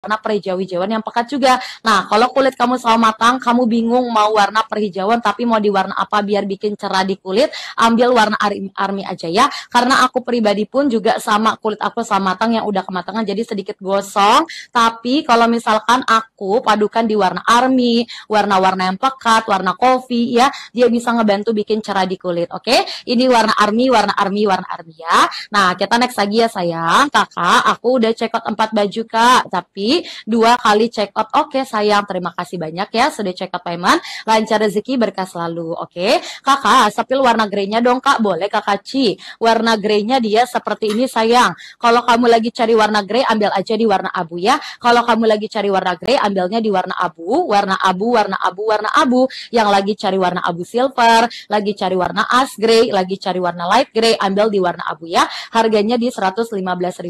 warna perhijau-hijauan yang pekat juga. Nah, kalau kulit kamu sama matang, kamu bingung mau warna perhijauan tapi mau diwarna apa biar bikin cerah di kulit, ambil warna army aja ya. Karena aku pribadi pun juga sama kulit aku sama matang yang udah kematangan jadi sedikit gosong. Tapi kalau misalkan aku padukan di warna army, warna-warna yang pekat, warna coffee ya, dia bisa ngebantu bikin cerah di kulit, oke? Okay? Ini warna army, warna army, warna army ya. Nah, kita next lagi ya sayang. Kakak, aku udah check out 4 baju Kak, tapi dua kali check out. Oke, sayang, terima kasih banyak ya sudah check out payment. Lancar rezeki, berkah selalu. Oke, okay? kakak, sepil warna greynya dong kak. Boleh kakak Ci. Warna greynya dia seperti ini sayang. Kalau kamu lagi cari warna grey, ambil aja di warna abu ya. Kalau kamu lagi cari warna grey, ambilnya di warna abu, warna abu, warna abu, warna abu. Yang lagi cari warna abu silver, lagi cari warna as grey, lagi cari warna light grey, ambil di warna abu ya. Harganya di 115.000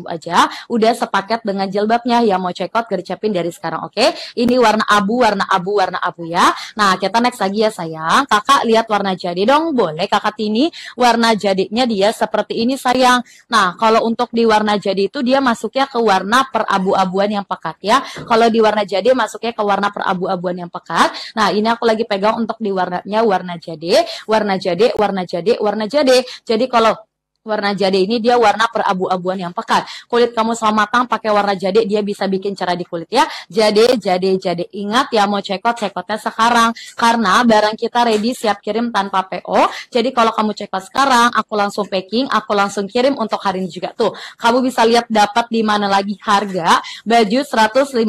aja. Udah sepaket dengan jilbabnya yang mau check record gak dicapin dari sekarang, oke? Okay? Ini warna abu, warna abu, warna abu ya. Nah, kita next lagi ya sayang. Kakak lihat warna jadi dong, boleh kakak ini warna jadinya dia seperti ini sayang. Nah, kalau untuk di warna jadi itu dia masuknya ke warna perabu-abuan yang pekat ya. Kalau di warna jadi masuknya ke warna perabu-abuan yang pekat. Nah, ini aku lagi pegang untuk di warnanya warna jadi, warna jadi, warna jadi, warna jadi. Jadi kalau warna jade ini dia warna perabu-abuan yang pekat. Kulit kamu sama matang pakai warna jade dia bisa bikin cara di kulit ya. Jade, jade, jade. Ingat ya mau cekot, cekotnya sekarang. Karena barang kita ready siap kirim tanpa PO. Jadi kalau kamu cekot sekarang, aku langsung packing, aku langsung kirim untuk hari ini juga tuh. Kamu bisa lihat dapat di mana lagi harga. Baju 115.000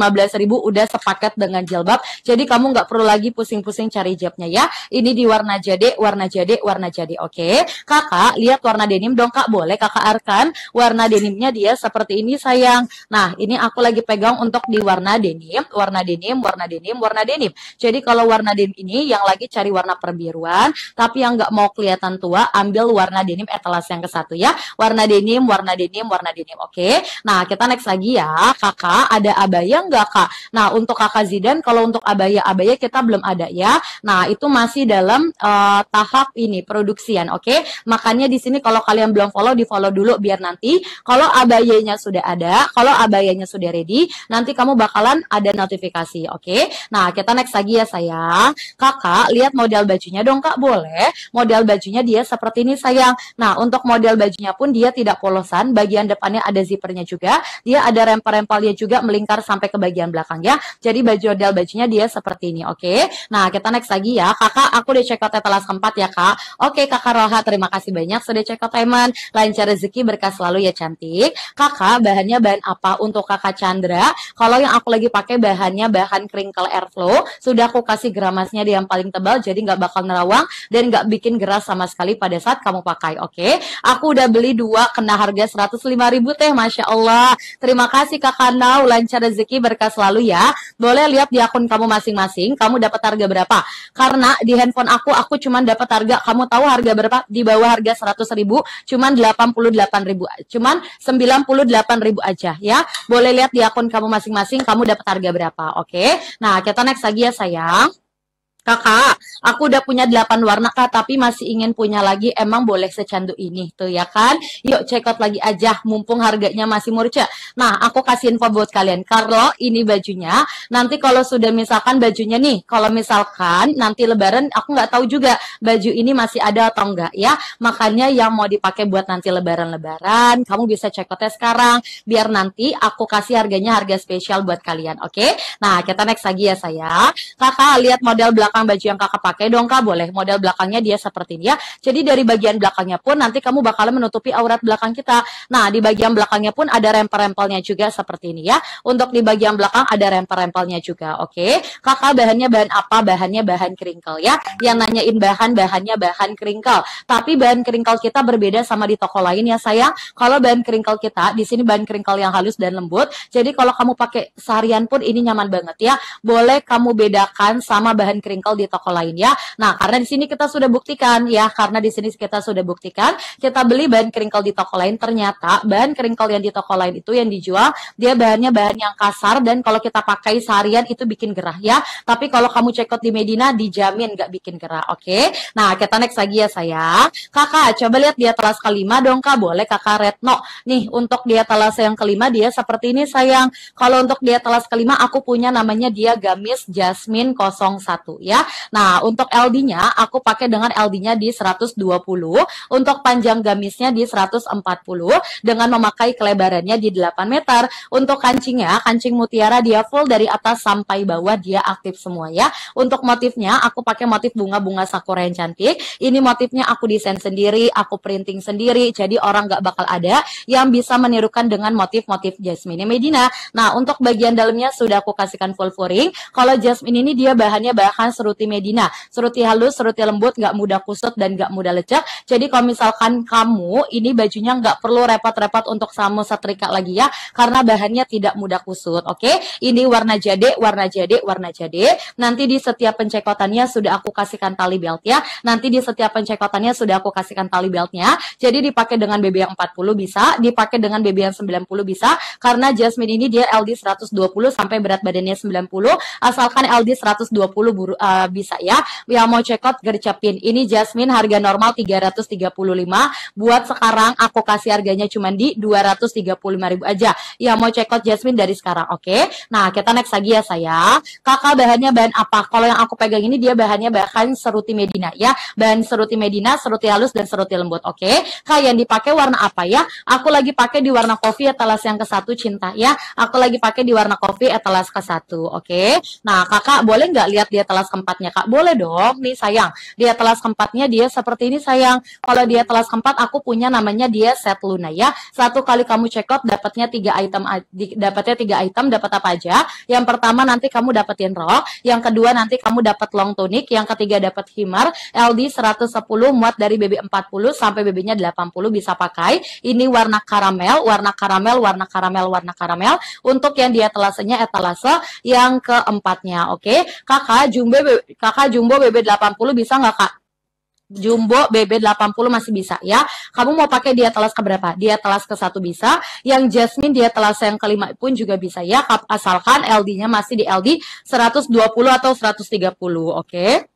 udah sepaket dengan jilbab. Jadi kamu nggak perlu lagi pusing-pusing cari jepnya ya. Ini di warna jade, warna jade, warna jade. Oke. Okay? Kakak, lihat warna denim dong kak boleh kakak arkan warna denimnya dia seperti ini sayang nah ini aku lagi pegang untuk di warna denim warna denim warna denim warna denim jadi kalau warna denim ini yang lagi cari warna perbiruan tapi yang nggak mau kelihatan tua ambil warna denim etalase yang ke satu ya warna denim warna denim warna denim oke okay? nah kita next lagi ya kakak ada abaya nggak kak nah untuk kakak Zidan kalau untuk abaya abaya kita belum ada ya nah itu masih dalam uh, tahap ini produksian oke okay? makanya di sini kalau kalian yang belum follow di follow dulu biar nanti kalau abayanya sudah ada, kalau abayanya sudah ready, nanti kamu bakalan ada notifikasi, oke? Okay? Nah, kita next lagi ya sayang. Kakak, lihat model bajunya dong kak, boleh? Model bajunya dia seperti ini sayang. Nah, untuk model bajunya pun dia tidak polosan, bagian depannya ada zipernya juga, dia ada rempel-rempelnya juga melingkar sampai ke bagian belakang ya. Jadi baju model bajunya dia seperti ini, oke? Okay? Nah, kita next lagi ya. Kakak, aku udah check out keempat ya kak. Oke, okay, kakak Roha, terima kasih banyak sudah check out timer teman-teman. Lancar rezeki berkah selalu ya cantik. Kakak bahannya bahan apa untuk Kakak Chandra? Kalau yang aku lagi pakai bahannya bahan crinkle airflow, sudah aku kasih gramasnya di yang paling tebal jadi nggak bakal nerawang dan nggak bikin geras sama sekali pada saat kamu pakai. Oke, okay? aku udah beli dua kena harga 105 ribu teh, masya Allah. Terima kasih Kakak Nau, lancar rezeki berkah selalu ya. Boleh lihat di akun kamu masing-masing, kamu dapat harga berapa? Karena di handphone aku aku cuma dapat harga, kamu tahu harga berapa? Di bawah harga 100 ribu, cuman 88 ribu cuman 98 ribu aja ya boleh lihat di akun kamu masing-masing kamu dapat harga berapa oke okay? nah kita next lagi ya sayang Kakak, aku udah punya 8 warna kak, tapi masih ingin punya lagi. Emang boleh secandu ini tuh ya kan? Yuk check out lagi aja, mumpung harganya masih murca. Nah, aku kasih info buat kalian. Kalau ini bajunya, nanti kalau sudah misalkan bajunya nih, kalau misalkan nanti Lebaran, aku nggak tahu juga baju ini masih ada atau enggak ya. Makanya yang mau dipakai buat nanti Lebaran-Lebaran, kamu bisa check outnya sekarang, biar nanti aku kasih harganya harga spesial buat kalian. Oke? Okay? Nah, kita next lagi ya saya. Kakak lihat model belakang belakang baju yang kakak pakai dong kak boleh model belakangnya dia seperti ini ya jadi dari bagian belakangnya pun nanti kamu bakalan menutupi aurat belakang kita nah di bagian belakangnya pun ada rempel-rempelnya juga seperti ini ya untuk di bagian belakang ada rempel-rempelnya juga oke okay? kakak bahannya bahan apa bahannya bahan keringkel ya yang nanyain bahan bahannya bahan keringkel tapi bahan keringkel kita berbeda sama di toko lain ya sayang kalau bahan keringkel kita di sini bahan keringkel yang halus dan lembut jadi kalau kamu pakai seharian pun ini nyaman banget ya boleh kamu bedakan sama bahan keringkel single di toko lain ya. Nah, karena di sini kita sudah buktikan ya, karena di sini kita sudah buktikan kita beli bahan keringkel di toko lain ternyata bahan keringkel yang di toko lain itu yang dijual dia bahannya bahan yang kasar dan kalau kita pakai seharian itu bikin gerah ya. Tapi kalau kamu check out di Medina dijamin nggak bikin gerah, oke? Okay? Nah, kita next lagi ya saya. Kakak, coba lihat dia telas kelima dong Kak, boleh Kakak Retno. Nih, untuk dia telas yang kelima dia seperti ini sayang. Kalau untuk dia telas kelima aku punya namanya dia gamis Jasmine 01 ya ya. Nah, untuk LD-nya aku pakai dengan LD-nya di 120, untuk panjang gamisnya di 140 dengan memakai kelebarannya di 8 meter. Untuk kancingnya, kancing mutiara dia full dari atas sampai bawah dia aktif semua ya. Untuk motifnya aku pakai motif bunga-bunga sakura yang cantik. Ini motifnya aku desain sendiri, aku printing sendiri. Jadi orang nggak bakal ada yang bisa menirukan dengan motif-motif Jasmine Medina. Nah, untuk bagian dalamnya sudah aku kasihkan full furing. Kalau Jasmine ini dia bahannya bahkan seruti Medina. Seruti halus, seruti lembut, nggak mudah kusut dan nggak mudah lecek. Jadi kalau misalkan kamu ini bajunya nggak perlu repot-repot untuk sama setrika lagi ya, karena bahannya tidak mudah kusut. Oke, okay? ini warna jade, warna jade, warna jade. Nanti di setiap pencekotannya sudah aku kasihkan tali belt ya. Nanti di setiap pencekotannya sudah aku kasihkan tali beltnya. Jadi dipakai dengan BB yang 40 bisa, dipakai dengan BB yang 90 bisa, karena Jasmine ini dia LD 120 sampai berat badannya 90, asalkan LD 120 buru, uh, Eh, bisa ya. Yang mau check out gercepin. Ini Jasmine harga normal 335. Buat sekarang aku kasih harganya cuma di 235 ribu aja. Yang mau check out Jasmine dari sekarang, oke? Okay? Nah, kita next lagi ya saya. Kakak bahannya bahan apa? Kalau yang aku pegang ini dia bahannya bahan seruti Medina ya. Bahan seruti Medina, seruti halus dan seruti lembut, oke? Okay? Kak yang dipakai warna apa ya? Aku lagi pakai di warna kopi etalas yang ke satu cinta ya. Aku lagi pakai di warna kopi etalas ke satu, oke? Okay? Nah, kakak boleh nggak lihat dia etalas ke keempatnya kak boleh dong nih sayang dia telas keempatnya dia seperti ini sayang kalau dia telas keempat aku punya namanya dia set Luna ya satu kali kamu check out dapatnya tiga item dapatnya tiga item dapat apa aja yang pertama nanti kamu dapetin rock yang kedua nanti kamu dapat long tunic yang ketiga dapat himar LD 110 muat dari BB 40 sampai BB-nya 80 bisa pakai ini warna karamel warna karamel warna karamel warna karamel untuk yang dia telasnya etalase yang keempatnya oke okay? kakak jumbe kakak jumbo BB 80 bisa nggak kak? Jumbo BB80 masih bisa ya. Kamu mau pakai dia telas ke berapa? Dia telas ke satu bisa. Yang Jasmine dia telas yang kelima pun juga bisa ya. Asalkan LD-nya masih di LD 120 atau 130. Oke. Okay?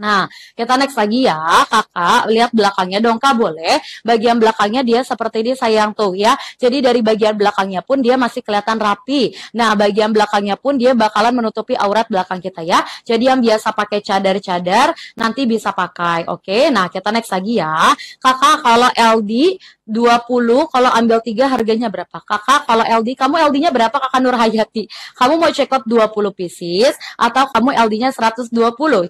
Nah, kita next lagi ya, kakak. Lihat belakangnya dong, kak boleh. Bagian belakangnya dia seperti ini sayang tuh ya. Jadi dari bagian belakangnya pun dia masih kelihatan rapi. Nah, bagian belakangnya pun dia bakalan menutupi aurat belakang kita ya. Jadi yang biasa pakai cadar-cadar nanti bisa pakai. Oke, nah kita next lagi ya. Kakak kalau LD 20, kalau ambil 3 harganya berapa? Kakak, kalau LD, kamu LD-nya berapa kakak Nur Hayati? Kamu mau check up 20 pieces atau kamu LD-nya 120?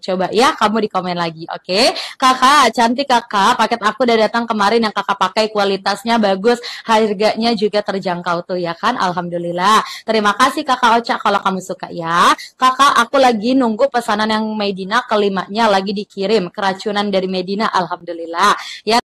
Coba ya, kamu di komen lagi, oke? Okay? Kakak, cantik kakak, paket aku udah datang kemarin yang kakak pakai kualitasnya bagus, harganya juga terjangkau tuh ya kan? Alhamdulillah. Terima kasih kakak Ocha kalau kamu suka ya. Kakak, aku lagi nunggu pesanan yang Medina kelimanya lagi dikirim, keracunan dari Medina, alhamdulillah. Ya